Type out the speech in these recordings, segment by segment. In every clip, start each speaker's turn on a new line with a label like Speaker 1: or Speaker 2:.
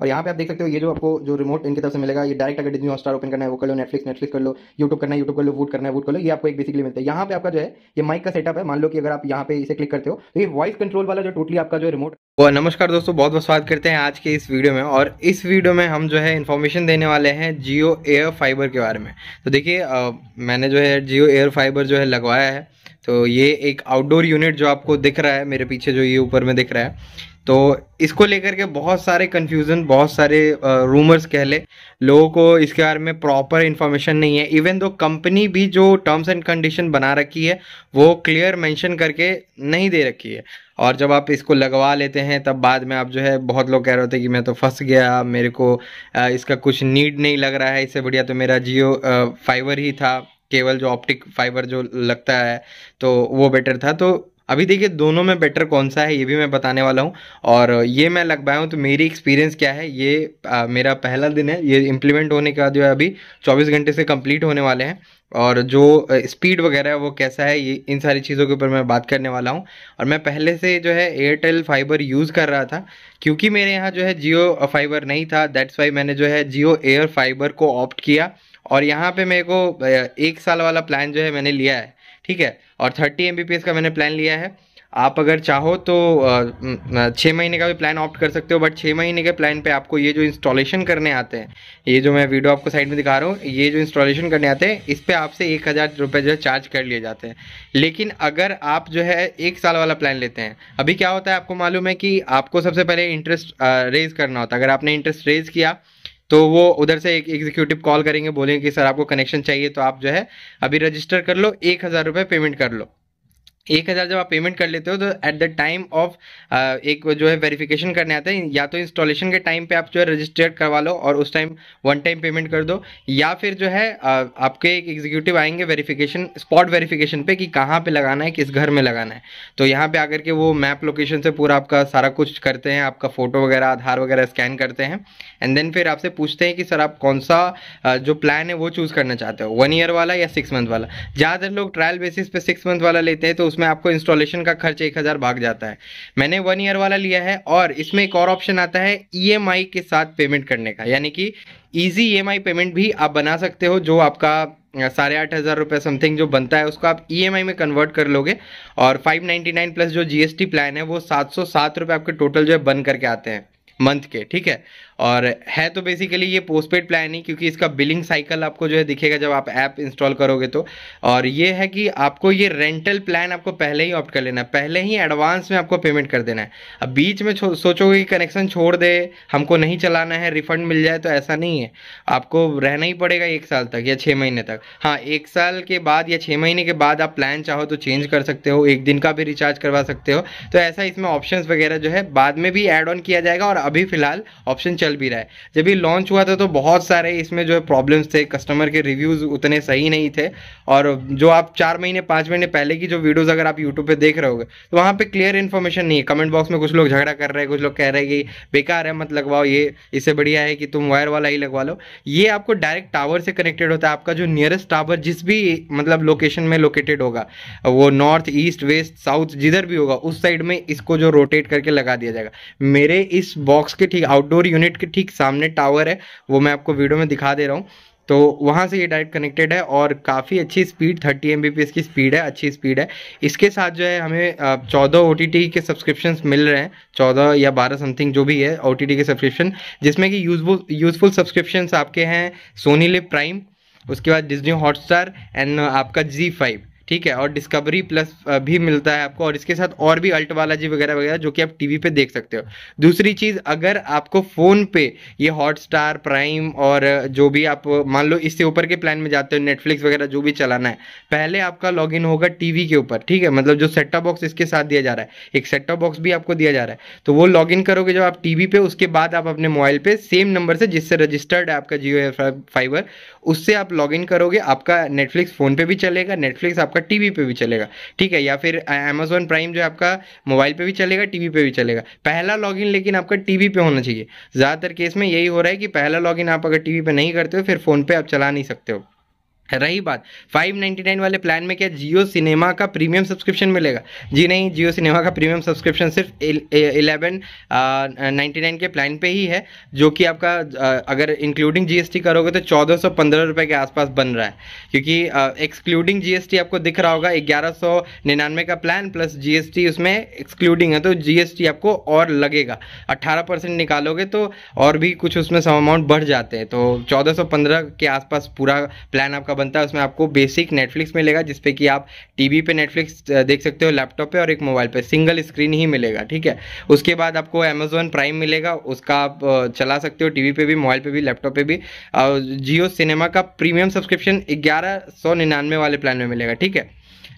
Speaker 1: और यहाँ पे आप देख सकते हो ये जो आपको जो रिमोट इनकी तरफ से मिलेगा ये डायरेक्ट अगर डिजनी हॉस्टार ओपन करना है वो कर लो नेटफ्लिक्स नेटफ्लिक्स कर लो यूट्यूब करना है यूट्यूब कर लो वूट करना है वूट कर लो ये आपको एक बेसिकली मिलता है यहाँ पे आपका जो है ये माइक का सेटअप है मान लो कि अगर आप यहाँ पे इसे क्लिक करते हो तो ये वॉइस कंट्रोल वाला जो टोटली आपका जो रिमोट नमस्कार दोस्तों बहुत बहुत स्वागत करते हैं आज के इस वीडियो में और इस वीडियो में हम जो है इन्फॉर्मेशन देने वाले हैं जियो एयर फाइबर के बारे में तो देखिए मैंने जो है जियो एयर फाइबर जो है लगवाया है तो ये एक आउटडोर यूनिट जो आपको दिख रहा है मेरे पीछे जो ये ऊपर में दिख रहा है तो इसको लेकर के बहुत सारे कन्फ्यूज़न बहुत सारे रूमर्स कह ले लोगों को इसके बारे में प्रॉपर इन्फॉर्मेशन नहीं है इवन दो कंपनी भी जो टर्म्स एंड कंडीशन बना रखी है वो क्लियर मेंशन करके नहीं दे रखी है और जब आप इसको लगवा लेते हैं तब बाद में आप जो है बहुत लोग कह रहे होते हैं कि मैं तो फंस गया मेरे को इसका कुछ नीड नहीं लग रहा है इससे बढ़िया तो मेरा जियो फाइबर ही था केवल जो ऑप्टिक फाइबर जो लगता है तो वो बेटर था तो अभी देखिए दोनों में बेटर कौन सा है ये भी मैं बताने वाला हूँ और ये मैं लगवाया हूँ तो मेरी एक्सपीरियंस क्या है ये आ, मेरा पहला दिन है ये इम्प्लीमेंट होने के बाद जो है अभी 24 घंटे से कंप्लीट होने वाले हैं और जो स्पीड वगैरह है वो कैसा है ये इन सारी चीज़ों के ऊपर मैं बात करने वाला हूँ और मैं पहले से जो है एयरटेल फाइबर यूज़ कर रहा था क्योंकि मेरे यहाँ जो है जियो फाइबर नहीं था दैट्स वाई मैंने जो है जियो एयर फाइबर को ऑप्ट किया और यहाँ पे मेरे को एक साल वाला प्लान जो है मैंने लिया है ठीक है और थर्टी एम का मैंने प्लान लिया है आप अगर चाहो तो छः महीने का भी प्लान ऑप्ट कर सकते हो बट छः महीने के प्लान पे आपको ये जो इंस्टॉलेशन करने आते हैं ये जो मैं वीडियो आपको साइड में दिखा रहा हूँ ये जो इंस्टॉलेशन करने आते हैं इस पर आपसे एक हज़ार रुपये जो है चार्ज कर लिए जाते हैं लेकिन अगर आप जो है एक साल वाला प्लान लेते हैं अभी क्या होता है आपको मालूम है कि आपको सबसे पहले इंटरेस्ट रेज़ करना होता है अगर आपने इंटरेस्ट रेज़ किया तो वो उधर से एक एग्जीक्यूटिव कॉल करेंगे बोलेंगे कि सर आपको कनेक्शन चाहिए तो आप जो है अभी रजिस्टर कर लो एक हज़ार रुपये पेमेंट कर लो एक हज़ार जब आप पेमेंट कर लेते हो तो एट द टाइम ऑफ एक जो है वेरिफिकेशन करने आते हैं या तो इंस्टॉलेशन के टाइम पे आप जो है रजिस्टर्ड करवा लो और उस टाइम वन टाइम पेमेंट कर दो या फिर जो है uh, आपके एक एग्जीक्यूटिव आएंगे वेरिफिकेशन स्पॉट वेरिफिकेशन पे कि कहाँ पे लगाना है किस घर में लगाना है तो यहाँ पे आकर के वो मैप लोकेशन से पूरा आपका सारा कुछ करते हैं आपका फ़ोटो वगैरह आधार वगैरह स्कैन करते हैं एंड देन फिर आपसे पूछते हैं कि सर आप कौन सा uh, जो प्लान है वो चूज़ करना चाहते हो वन ईयर वाला या सिक्स मंथ वाला ज़्यादातर लोग ट्रायल बेसिस पे सिक्स मंथ वाला लेते हैं तो उस उसमें आपको इंस्टॉलेशन का खर्च एक हज़ार भाग जाता है मैंने वन ईयर वाला लिया है और इसमें एक और ऑप्शन आता है ई e के साथ पेमेंट करने का यानी कि ईजी ई पेमेंट भी आप बना सकते हो जो आपका साढ़े आठ हज़ार रुपये समथिंग जो बनता है उसको आप ईएमआई e में कन्वर्ट कर लोगे और फाइव प्लस जो जी प्लान है वो सात सौ आपके टोटल जो है बन करके आते हैं मंथ के ठीक है और है तो बेसिकली ये पोस्टपेड प्लान ही क्योंकि इसका बिलिंग साइकिल आपको जो है दिखेगा जब आप ऐप इंस्टॉल करोगे तो और ये है कि आपको ये रेंटल प्लान आपको पहले ही ऑप्ट कर लेना है पहले ही एडवांस में आपको पेमेंट कर देना है अब बीच में सोचोगे कि कनेक्शन छोड़ दे हमको नहीं चलाना है रिफंड मिल जाए तो ऐसा नहीं है आपको रहना ही पड़ेगा एक साल तक या छः महीने तक हाँ एक साल के बाद या छः महीने के बाद आप प्लान चाहो तो चेंज कर सकते हो एक दिन का भी रिचार्ज करवा सकते हो तो ऐसा इसमें ऑप्शन वगैरह जो है बाद में भी एड ऑन किया जाएगा और अभी फिलहाल ऑप्शन चल भी रहा है जब ये लॉन्च हुआ था तो बहुत सारे इसमें जो है प्रॉब्लम्स थे कस्टमर के रिव्यूज़ उतने सही नहीं थे और जो आप चार महीने पाँच महीने पहले की जो वीडियोज़ अगर आप यूट्यूब पर देख रहे हो तो वहाँ पर क्लियर इन्फॉर्मेशन नहीं है कमेंट बॉक्स में कुछ लोग झगड़ा कर रहे हैं कुछ लोग कह रहे हैं कि बेकार है मत लगवाओ ये इससे बढ़िया है कि तुम वायर वाला ही लगवा लो ये आपको डायरेक्ट टावर से कनेक्टेड होता है आपका जो नियरेस्ट टावर जिस भी मतलब लोकेशन में लोकेटेड होगा वो नॉर्थ ईस्ट वेस्ट साउथ जिधर भी होगा उस साइड में इसको जो रोटेट करके लगा दिया जाएगा मेरे इस बॉक्स के ठीक आउटडोर यूनिट के ठीक सामने टावर है वो मैं आपको वीडियो में दिखा दे रहा हूँ तो वहाँ से ये डायरेक्ट कनेक्टेड है और काफ़ी अच्छी स्पीड 30 एम की स्पीड है अच्छी स्पीड है इसके साथ जो है हमें चौदह ओ के सब्सक्रिप्शन मिल रहे हैं चौदह या बारह समथिंग जो भी है ओ के सब्सक्रिप्शन जिसमें कि यूजफुल यूजफुल सब्सक्रिप्शन आपके हैं सोनी ले प्राइम उसके बाद डिजनी हॉटस्टार एंड आपका जी फाइव ठीक है और डिस्कवरी प्लस भी मिलता है आपको और इसके साथ और भी अल्ट वाला जी वगैरह वगैरह जो कि आप टीवी पे देख सकते हो दूसरी चीज़ अगर आपको फ़ोन पे ये हॉटस्टार प्राइम और जो भी आप मान लो इससे ऊपर के प्लान में जाते हो नेटफ्लिक्स वगैरह जो भी चलाना है पहले आपका लॉग होगा टीवी के ऊपर ठीक है मतलब जो सेटअप बॉक्स इसके साथ दिया जा रहा है एक सेटअप बॉक्स भी आपको दिया जा रहा है तो वो लॉग करोगे जब आप टीवी पे उसके बाद आप अपने मोबाइल पे सेम नंबर से जिससे रजिस्टर्ड है आपका जियो फाइबर उससे आप लॉग करोगे आपका नेटफ्लिक्स फ़ोन पे भी चलेगा नेटफ्लिक्स आपका आपका टीवी पे भी चलेगा ठीक है या फिर अमेजोन प्राइम जो है आपका मोबाइल पे भी चलेगा टीवी पे भी चलेगा पहला लॉगिन लेकिन आपका टीवी पे होना चाहिए ज़्यादातर केस में यही हो रहा है कि पहला लॉगिन आप अगर टीवी पे नहीं करते हो फिर फ़ोन पे आप चला नहीं सकते हो रही बात 599 वाले प्लान में क्या जियो सिनेमा का प्रीमियम सब्सक्रिप्शन मिलेगा जी नहीं जियो सिनेमा का प्रीमियम सब्सक्रिप्शन सिर्फ इलेवन नाइन्टी नाइन के प्लान पे ही है जो कि आपका अगर इंक्लूडिंग जीएसटी करोगे तो चौदह सौ पंद्रह रुपये के आसपास बन रहा है क्योंकि एक्सक्लूडिंग जीएसटी आपको दिख रहा होगा ग्यारह सौ निन्यानवे का प्लान प्लस जी उसमें एक्सक्लूडिंग है तो जी आपको और लगेगा अट्ठारह परसेंट निकालोगे तो और भी कुछ उसमें सम अमाउंट बढ़ जाते हैं तो चौदह सौ पंद्रह के आसपास पूरा प्लान आपका बनता है उसमें आपको बेसिक नेटफ्लिक्स मिलेगा जिसपे कि आप टीवी पे नेटफ्लिक्स देख सकते हो लैपटॉप पे और एक मोबाइल पे सिंगल स्क्रीन ही मिलेगा ठीक है उसके बाद आपको अमेजोन प्राइम मिलेगा उसका आप चला सकते हो टीवी पे भी मोबाइल पे भी लैपटॉप पे भी और जियो सिनेमा का प्रीमियम सब्सक्रिप्शन ग्यारह सौ निन्यानवे वाले प्लान में मिलेगा ठीक है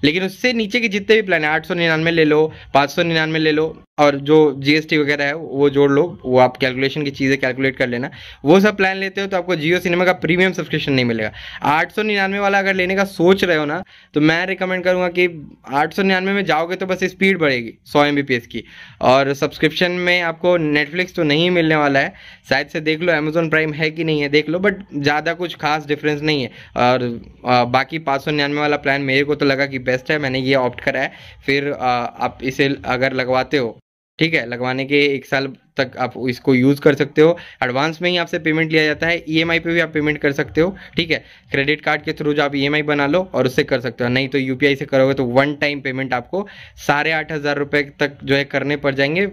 Speaker 1: लेकिन उससे नीचे के जितने भी प्लान है आठ सौ निन्यानवे ले लो पाँच सौ निन्यानवे ले लो और जो जीएसटी वगैरह है वो जोड़ लो वो आप कैलकुलेशन की चीज़ें कैलकुलेट कर लेना वो सब प्लान लेते हो तो आपको जियो सिनेमा का प्रीमियम सब्सक्रिप्शन नहीं मिलेगा आठ सौ निन्यानवे वाला अगर लेने का सोच रहे हो ना तो मैं रिकमेंड करूँगा कि आठ सौ निन्यानवे में जाओगे तो बस स्पीड बढ़ेगी सौ एम की और सब्सक्रिप्शन में आपको नेटफ्लिक्स तो नहीं मिलने वाला है शायद से देख लो अमेजोन प्राइम है कि नहीं है देख लो बट ज़्यादा कुछ खास डिफरेंस नहीं है और बाकी पाँच सौ निन्यानवे वाला प्लान मेरे को तो लगा कि बेस्ट है मैंने ये ऑप्ट करा है फिर आप इसे अगर लगवाते हो ठीक है लगवाने के एक साल तक आप इसको यूज़ कर सकते हो एडवांस में ही आपसे पेमेंट लिया जाता है ई e पे भी आप पेमेंट कर सकते हो ठीक है क्रेडिट कार्ड के थ्रू जो आप ई e बना लो और उससे कर सकते हो नहीं तो यूपीआई से करोगे तो वन टाइम पेमेंट आपको साढ़े आठ हज़ार रुपये तक जो है करने पड़ जाएंगे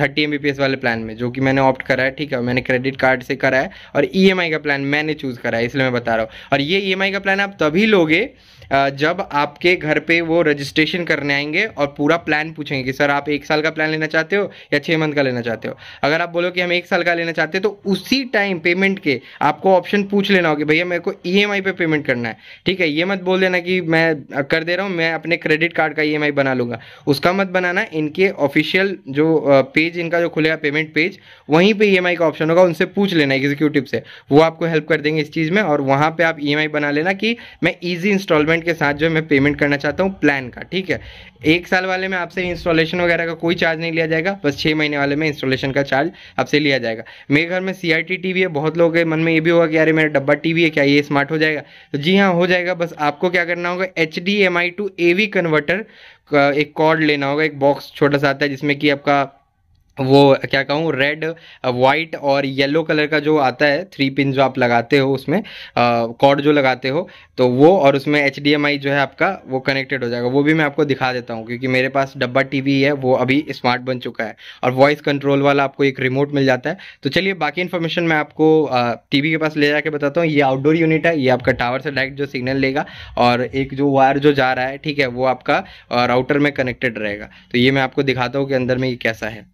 Speaker 1: थर्टी एम वाले प्लान में जो कि मैंने ऑप्ट करा है ठीक है मैंने क्रेडिट कार्ड से करा है और ई e का प्लान मैंने चूज़ करा है इसलिए मैं बता रहा हूँ और ये ई का प्लान आप तभी लोगे जब आपके घर पे वो रजिस्ट्रेशन करने आएंगे और पूरा प्लान पूछेंगे कि सर आप एक साल का प्लान लेना चाहते हो या छः मंथ का लेना चाहते हो अगर आप बोलो कि हम एक साल का लेना चाहते हैं तो उसी टाइम पेमेंट के आपको ऑप्शन पूछ लेना होगा भैया मेरे को ई e पे पेमेंट करना है ठीक है ये मत बोल देना कि मैं कर दे रहा हूँ मैं अपने क्रेडिट कार्ड का ई e बना लूँगा उसका मत बनाना इनके ऑफिशियल जो पेज इनका जो खुलेगा पेमेंट पेज वहीं पर ई e का ऑप्शन होगा उनसे पूछ लेना एग्जीक्यूटिव से वो आपको हेल्प कर देंगे इस चीज़ में और वहाँ पर आप ई बना लेना कि मैं ईजी इंस्टॉलमेंट के साथ जो मैं पेमेंट करना चाहता हूँ प्लान का ठीक है एक साल वाले में आपसे इंस्टॉलेशन वगैरह का कोई चार्ज नहीं लिया जाएगा बस छः महीने वाले में इंस्टॉलेशन कनेक्शन का चार्ज आपसे लिया जाएगा मेरे घर में सी आर टीवी है बहुत लोगों के मन में ये भी होगा कि अरे मेरा डब्बा टीवी है क्या ये स्मार्ट हो जाएगा तो जी हाँ हो जाएगा बस आपको क्या करना होगा H D M I to A V converter एक कॉर्ड लेना होगा एक बॉक्स छोटा सा आता है जिसमें कि आपका वो क्या कहूँ रेड वाइट uh, और येलो कलर का जो आता है थ्री पिन जो आप लगाते हो उसमें कॉर्ड uh, जो लगाते हो तो वो और उसमें एच जो है आपका वो कनेक्टेड हो जाएगा वो भी मैं आपको दिखा देता हूँ क्योंकि मेरे पास डब्बा टीवी है वो अभी स्मार्ट बन चुका है और वॉइस कंट्रोल वाला आपको एक रिमोट मिल जाता है तो चलिए बाकी इन्फॉर्मेशन मैं आपको टी uh, के पास ले जाकर बताता हूँ ये आउटडोर यूनिट है ये आपका टावर से डायरेक्ट जो सिग्नल लेगा और एक जो वायर जो जा रहा है ठीक है वो आपका राउटर में कनेक्टेड रहेगा तो ये मैं आपको दिखाता हूँ कि अंदर में ये कैसा है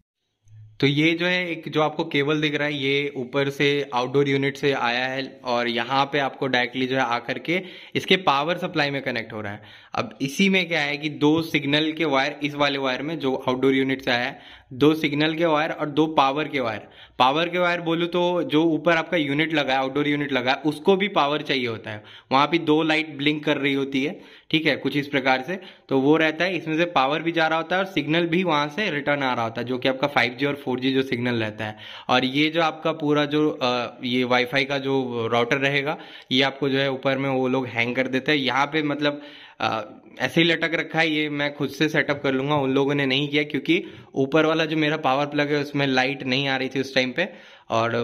Speaker 1: तो ये जो है एक जो आपको केबल दिख रहा है ये ऊपर से आउटडोर यूनिट से आया है और यहाँ पे आपको डायरेक्टली जो है आकर के इसके पावर सप्लाई में कनेक्ट हो रहा है अब इसी में क्या है कि दो सिग्नल के वायर इस वाले वायर में जो आउटडोर यूनिट से आया है दो सिग्नल के वायर और दो पावर के वायर पावर के वायर बोलूँ तो जो ऊपर आपका यूनिट लगा है आउटडोर यूनिट लगा है उसको भी पावर चाहिए होता है वहाँ पे दो लाइट ब्लिंक कर रही होती है ठीक है कुछ इस प्रकार से तो वो रहता है इसमें से पावर भी जा रहा होता है और सिग्नल भी वहाँ से रिटर्न आ रहा होता है जो कि आपका 5G और 4G जो सिग्नल रहता है और ये जो आपका पूरा जो ये वाईफाई का जो राउटर रहेगा ये आपको जो है ऊपर में वो लोग हैंग कर देते हैं यहाँ पे मतलब ऐसे ही लटक रखा है ये मैं खुद से सेटअप कर लूँगा उन लोगों ने नहीं किया क्योंकि ऊपर वाला जो मेरा पावर प्लग है उसमें लाइट नहीं आ रही थी उस टाइम पे और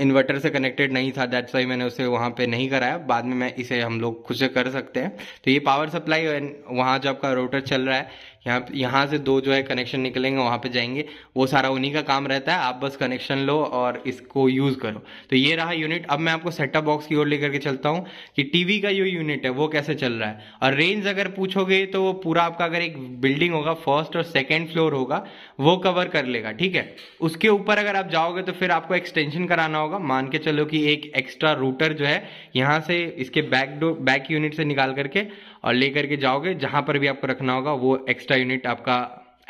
Speaker 1: इन्वर्टर से कनेक्टेड नहीं था दैट्स वाई मैंने उसे वहाँ पे नहीं कराया बाद में मैं इसे हम लोग खुद से कर सकते हैं तो ये पावर सप्लाई वहाँ जो आपका रोटर चल रहा है यहाँ यहाँ से दो जो है कनेक्शन निकलेंगे वहाँ पे जाएंगे वो सारा उन्हीं का काम रहता है आप बस कनेक्शन लो और इसको यूज़ करो तो ये रहा यूनिट अब मैं आपको सेटअप बॉक्स की ओर लेकर के चलता हूँ कि टीवी का जो यूनिट है वो कैसे चल रहा है और रेंज अगर पूछोगे तो वो पूरा आपका अगर एक बिल्डिंग होगा फर्स्ट और सेकेंड फ्लोर होगा वो कवर कर लेगा ठीक है उसके ऊपर अगर आप जाओगे तो फिर आपको एक्सटेंशन कराना होगा मान के चलो कि एक एक्स्ट्रा रूटर जो है यहाँ से इसके बैक बैक यूनिट से निकाल करके और ले करके जाओगे जहाँ पर भी आपको रखना होगा वो एक्स्ट्रा का यूनिट आपका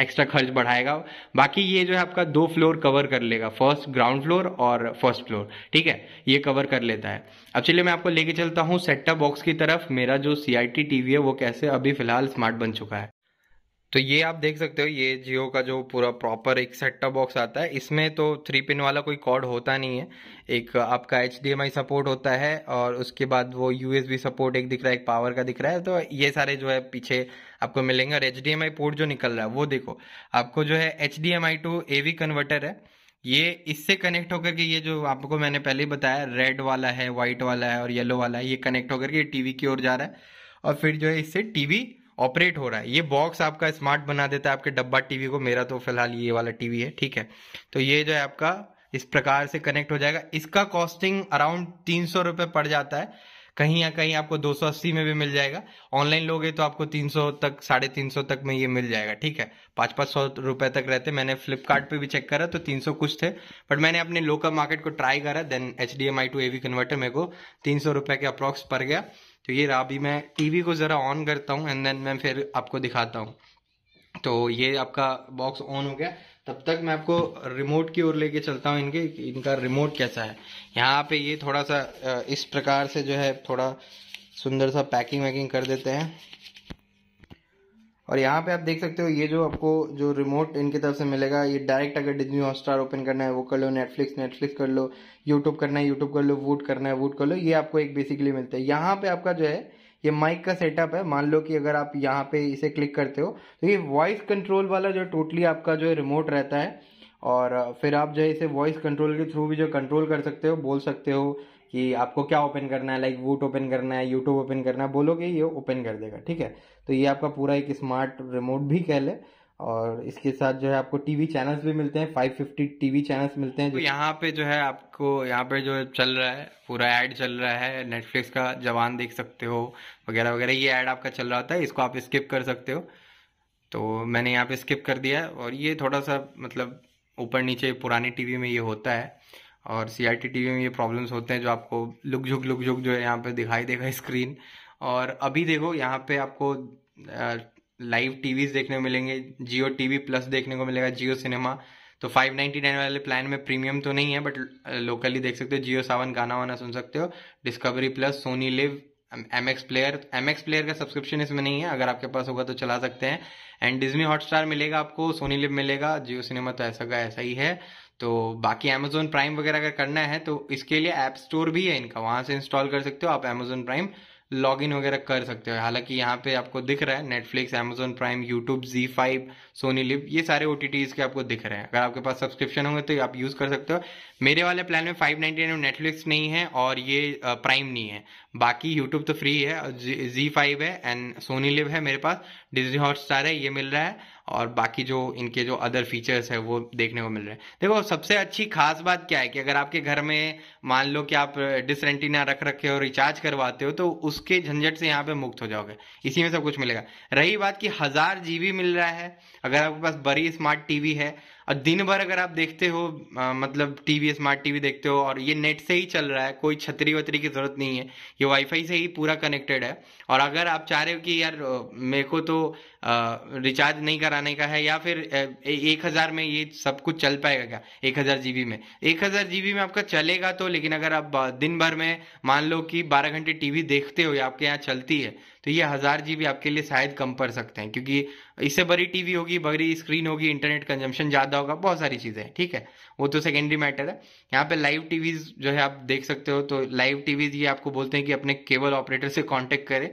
Speaker 1: एक्स्ट्रा खर्च बढ़ाएगा बाकी ये जो है आपका दो फ्लोर कवर कर लेगा फर्स्ट ग्राउंड फ्लोर और फर्स्ट फ्लोर ठीक है ये कवर कर लेता है अब चलिए मैं आपको लेके चलता हूँ सेटअप बॉक्स की तरफ मेरा जो सी आई टी वी है वो कैसे अभी फिलहाल स्मार्ट बन चुका है तो ये आप देख सकते हो ये जियो का जो पूरा प्रॉपर एक सेटअप बॉक्स आता है इसमें तो थ्री पिन वाला कोई कॉर्ड होता नहीं है एक आपका एच सपोर्ट होता है और उसके बाद वो यूएस सपोर्ट एक दिख रहा है एक पावर का दिख रहा है तो ये सारे जो है पीछे आपको मिलेंगे और एच पोर्ट जो निकल रहा है वो देखो आपको जो है H D M I to A V converter है ये इससे कनेक्ट होकर के ये जो आपको मैंने पहले ही बताया रेड वाला है व्हाइट वाला है और येलो वाला है ये कनेक्ट होकर के टीवी की ओर जा रहा है और फिर जो है इससे टीवी ऑपरेट हो रहा है ये बॉक्स आपका स्मार्ट बना देता है आपके डब्बा टीवी को मेरा तो फिलहाल ये वाला टीवी है ठीक है तो ये जो है आपका इस प्रकार से कनेक्ट हो जाएगा इसका कॉस्टिंग अराउंड तीन सौ पड़ जाता है कहीं या कहीं आपको 280 में भी मिल जाएगा ऑनलाइन लोगे तो आपको 300 तक साढ़े तीन तक में ये मिल जाएगा ठीक है पाँच पाँच सौ रुपए तक रहते मैंने फ्लिपकार्ट पे भी चेक करा तो 300 कुछ थे बट मैंने अपने लोकल मार्केट को ट्राई करा then H D M I to A V converter मेरे को तीन सौ रुपए के अप्रॉक्स पड़ गया तो ये रहा अभी मैं टीवी को ज़रा ऑन करता हूँ एंड देन मैं फिर आपको दिखाता हूँ तो ये आपका बॉक्स ऑन हो गया तब तक मैं आपको रिमोट की ओर लेके चलता हूँ इनके इनका रिमोट कैसा है यहाँ पे ये थोड़ा सा इस प्रकार से जो है थोड़ा सुंदर सा पैकिंग वैकिंग कर देते हैं और यहाँ पे आप देख सकते हो ये जो आपको जो रिमोट इनकी तरफ से मिलेगा ये डायरेक्ट अगर डिज्नी हॉटस्टार ओपन करना है वो कर लो नेटफ्लिक्स नेटफ्लिक्स कर लो यूट्यूब करना है यूट्यूब कर लो वूट करना है वूट कर लो ये आपको एक बेसिकली मिलता है यहाँ पे आपका जो है ये माइक का सेटअप है मान लो कि अगर आप यहाँ पे इसे क्लिक करते हो तो ये वॉइस कंट्रोल वाला जो टोटली आपका जो रिमोट रहता है और फिर आप जो है इसे वॉइस कंट्रोल के थ्रू भी जो कंट्रोल कर सकते हो बोल सकते हो कि आपको क्या ओपन करना है लाइक वूट ओपन करना है यूट्यूब ओपन करना है बोलोगे ये ओपन कर देगा ठीक है तो ये आपका पूरा एक स्मार्ट रिमोट भी कह ले और इसके साथ जो है आपको टीवी चैनल्स भी मिलते हैं 550 टीवी चैनल्स मिलते हैं तो यहाँ पे जो है आपको यहाँ पे जो चल रहा है पूरा ऐड चल रहा है नेटफ्लिक्स का जवान देख सकते हो वगैरह वगैरह ये ऐड आपका चल रहा होता है इसको आप स्किप कर सकते हो तो मैंने यहाँ पे स्किप कर दिया और ये थोड़ा सा मतलब ऊपर नीचे पुराने टीवी में ये होता है और सी आर टीवी में ये प्रॉब्लम्स होते हैं जो आपको लुक झुक लुक झुक जो है यहाँ पे दिखाई देगा स्क्रीन और अभी देखो यहाँ पे आपको लाइव टीवीज देखने को मिलेंगे जियो टीवी प्लस देखने को मिलेगा जियो सिनेमा तो 599 वाले प्लान में प्रीमियम तो नहीं है बट लोकली देख सकते हो जियो सावन गाना वाना सुन सकते हो Discovery plus Sony LIV M X player M X player का सब्सक्रिप्शन इसमें नहीं है अगर आपके पास होगा तो चला सकते हैं एंड हॉट हॉटस्टार मिलेगा आपको सोनी लिप मिलेगा जियो सिनेमा तो ऐसा का ऐसा ही है तो बाकी अमेजोन प्राइम वगैरह अगर करना है तो इसके लिए ऐप स्टोर भी है इनका वहां से इंस्टॉल कर सकते हो आप अमेजोन प्राइम लॉगिन वगैरह कर सकते हो हालांकि यहाँ पे आपको दिख रहा है Netflix Amazon Prime YouTube Zee five Sony LIV ये सारे ओ के आपको दिख रहे हैं अगर आपके पास सब्सक्रिप्शन होंगे तो आप यूज़ कर सकते हो मेरे वाले प्लान में फाइव नाइनटी नाइन नेटफ्लिक्स नहीं है और ये प्राइम नहीं है बाकी यूट्यूब तो फ्री है जी फाइव है एंड सोनी लिव है मेरे पास डिजनी हॉट है ये मिल रहा है और बाकी जो इनके जो अदर फीचर्स है वो देखने को मिल रहे हैं देखो सबसे अच्छी खास बात क्या है कि अगर आपके घर में मान लो कि आप डिस एंटीना रख रखे हो रिचार्ज करवाते हो तो उसके झंझट से यहाँ पे मुक्त हो जाओगे इसी में सब कुछ मिलेगा रही बात कि हज़ार जीबी मिल रहा है अगर आपके पास बड़ी स्मार्ट टीवी है और दिन भर अगर आप देखते हो आ, मतलब टीवी स्मार्ट टीवी देखते हो और ये नेट से ही चल रहा है कोई छतरी वतरी की ज़रूरत नहीं है ये वाईफाई से ही पूरा कनेक्टेड है और अगर आप चाह रहे हो कि यार मेरे को तो रिचार्ज नहीं कराने का है या फिर एक हज़ार में ये सब कुछ चल पाएगा क्या एक हज़ार जी में एक हज़ार जी में आपका चलेगा तो लेकिन अगर आप दिन भर में मान लो कि बारह घंटे टीवी देखते हो या आपके यहाँ चलती है तो ये हज़ार जी आपके लिए शायद कम पड़ सकते हैं क्योंकि इससे बड़ी टीवी होगी बड़ी स्क्रीन होगी इंटरनेट कंजम्पशन ज़्यादा होगा बहुत सारी चीज़ें हैं ठीक है वो तो सेकेंडरी मैटर है यहाँ पे लाइव टीवीज़ जो है आप देख सकते हो तो लाइव टीवीज़ ये आपको बोलते हैं कि अपने केबल ऑपरेटर से कॉन्टेक्ट करें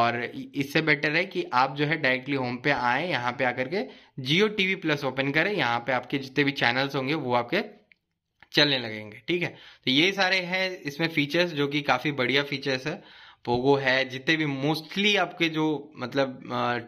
Speaker 1: और इससे बेटर है कि आप जो है डायरेक्टली होम पे आए यहाँ पे आकर के जियो टीवी प्लस ओपन करें यहाँ पे आपके जितने भी चैनल्स होंगे वो आपके चलने लगेंगे ठीक है तो ये सारे हैं इसमें फीचर्स जो कि काफ़ी बढ़िया फीचर्स है पोगो है जितने भी मोस्टली आपके जो मतलब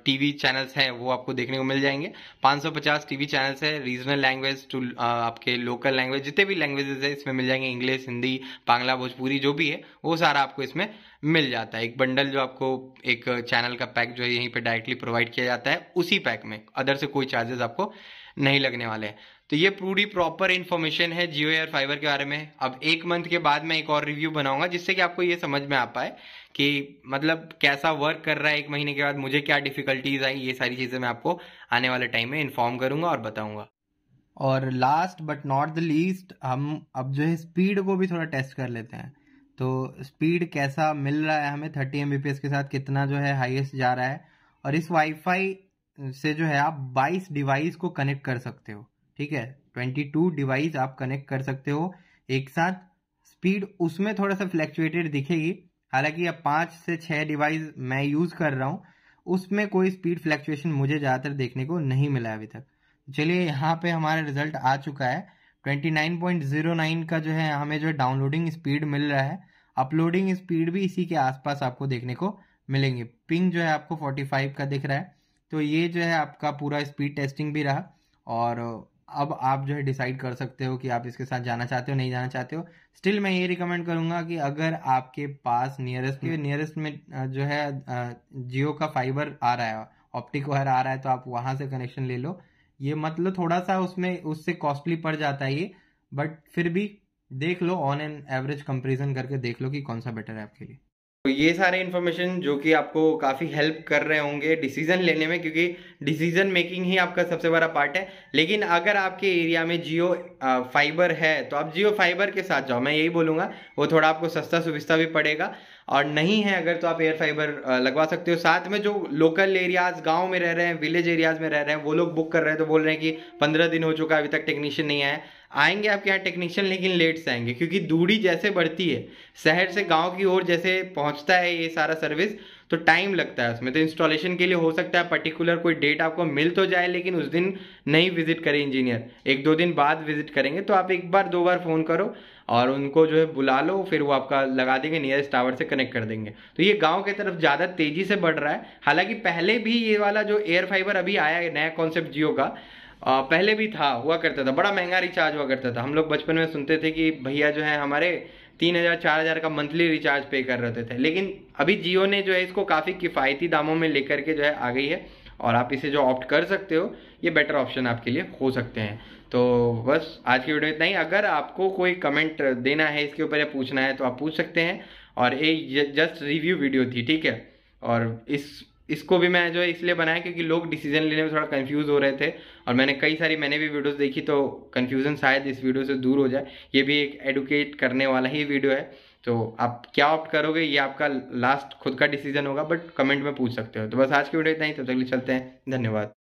Speaker 1: टीवी चैनल्स हैं वो आपको देखने को मिल जाएंगे 550 टीवी चैनल्स है रीजनल लैंग्वेज टू आपके लोकल लैंग्वेज जितने भी लैंग्वेजेस है इसमें मिल जाएंगे इंग्लिश हिंदी बांग्ला भोजपुरी जो भी है वो सारा आपको इसमें मिल जाता है एक बंडल जो आपको एक चैनल का पैक जो है यहीं पर डायरेक्टली प्रोवाइड किया जाता है उसी पैक में अदर से कोई चार्जेस आपको नहीं लगने वाले हैं तो ये पूरी प्रॉपर इन्फॉर्मेशन है जियो एयर फाइबर के बारे में अब एक मंथ के बाद मैं एक और रिव्यू बनाऊंगा जिससे कि आपको ये समझ में आ पाए कि मतलब कैसा वर्क कर रहा है एक महीने के बाद मुझे क्या डिफिकल्टीज आई ये सारी चीज़ें मैं आपको आने वाले टाइम में इन्फॉर्म करूंगा और बताऊंगा और last but not the least हम अब जो है स्पीड को भी थोड़ा टेस्ट कर लेते हैं तो स्पीड कैसा मिल रहा है हमें थर्टी एम के साथ कितना जो है हाइएस्ट जा रहा है और इस वाईफाई से जो है आप 22 डिवाइस को कनेक्ट कर सकते हो ठीक है ट्वेंटी टू डिवाइस आप कनेक्ट कर सकते हो एक साथ स्पीड उसमें थोड़ा सा फ्लैक्चुएटेड दिखेगी हालांकि अब पांच से छह डिवाइस मैं यूज़ कर रहा हूं उसमें कोई स्पीड फ्लैक्चुएशन मुझे ज़्यादातर देखने को नहीं मिला अभी तक चलिए यहाँ पे हमारा रिजल्ट आ चुका है 29.09 का जो है हमें जो डाउनलोडिंग स्पीड मिल रहा है अपलोडिंग स्पीड भी इसी के आसपास आपको देखने को मिलेंगे पिंग जो है आपको 45 का दिख रहा है तो ये जो है आपका पूरा स्पीड टेस्टिंग भी रहा और अब आप जो है डिसाइड कर सकते हो कि आप इसके साथ जाना चाहते हो नहीं जाना चाहते हो स्टिल मैं ये रिकमेंड करूंगा कि अगर आपके पास नियरेस्ट हम्म। नियरेस्ट में जो है जियो का फाइबर आ रहा है ऑप्टिक वायर आ रहा है तो आप वहां से कनेक्शन ले लो ये मतलब थोड़ा सा उसमें उससे कॉस्टली पड़ जाता है ये बट फिर भी देख लो ऑन एन एवरेज कंपेरिजन करके देख लो कि कौन सा बेटर है आपके लिए तो ये सारे इन्फॉर्मेशन जो कि आपको काफ़ी हेल्प कर रहे होंगे डिसीजन लेने में क्योंकि डिसीजन मेकिंग ही आपका सबसे बड़ा पार्ट है लेकिन अगर आपके एरिया में जियो फाइबर है तो आप जियो फाइबर के साथ जाओ मैं यही बोलूँगा वो थोड़ा आपको सस्ता सुविस्ता भी पड़ेगा और नहीं है अगर तो आप एयर फाइबर लगवा सकते हो साथ में जो लोकल एरियाज गाँव में रह रहे हैं विलेज एरियाज में रह रहे हैं वो लोग बुक कर रहे हैं तो बोल रहे हैं कि पंद्रह दिन हो चुका है अभी तक टेक्नीशियन नहीं आया आएंगे आपके यहाँ टेक्नीशियन लेकिन लेट से आएंगे क्योंकि दूरी जैसे बढ़ती है शहर से गांव की ओर जैसे पहुंचता है ये सारा सर्विस तो टाइम लगता है उसमें तो इंस्टॉलेशन के लिए हो सकता है पर्टिकुलर कोई डेट आपको मिल तो जाए लेकिन उस दिन नहीं विजिट करें इंजीनियर एक दो दिन बाद विजिट करेंगे तो आप एक बार दो बार फ़ोन करो और उनको जो है बुला लो फिर वो आपका लगा देंगे नियरेस्ट टावर से कनेक्ट कर देंगे तो ये गांव की तरफ ज़्यादा तेज़ी से बढ़ रहा है हालांकि पहले भी ये वाला जो एयर फाइबर अभी आया है नया कॉन्सेप्ट जियो का पहले भी था हुआ करता था बड़ा महंगा रिचार्ज हुआ करता था हम लोग बचपन में सुनते थे कि भैया जो है हमारे तीन हज़ार चार हज़ार का मंथली रिचार्ज पे कर रहे थे लेकिन अभी जियो ने जो है इसको काफ़ी किफ़ायती दामों में लेकर के जो है आ गई है और आप इसे जो ऑप्ट कर सकते हो ये बेटर ऑप्शन आपके लिए हो सकते हैं तो बस आज की वीडियो इतना ही अगर आपको कोई कमेंट देना है इसके ऊपर या पूछना है तो आप पूछ सकते हैं और ये जस्ट रिव्यू वीडियो थी ठीक है और इस इसको भी मैं जो है इसलिए बनाया क्योंकि लोग डिसीजन लेने में थोड़ा कंफ्यूज हो रहे थे और मैंने कई सारी मैंने भी वीडियोस देखी तो कंफ्यूजन शायद इस वीडियो से दूर हो जाए ये भी एक एडुकेट करने वाला ही वीडियो है तो आप क्या ऑप्ट करोगे ये आपका लास्ट खुद का डिसीजन होगा बट कमेंट में पूछ सकते हो तो बस आज की वीडियो इतना ही तब तो तक चलते हैं धन्यवाद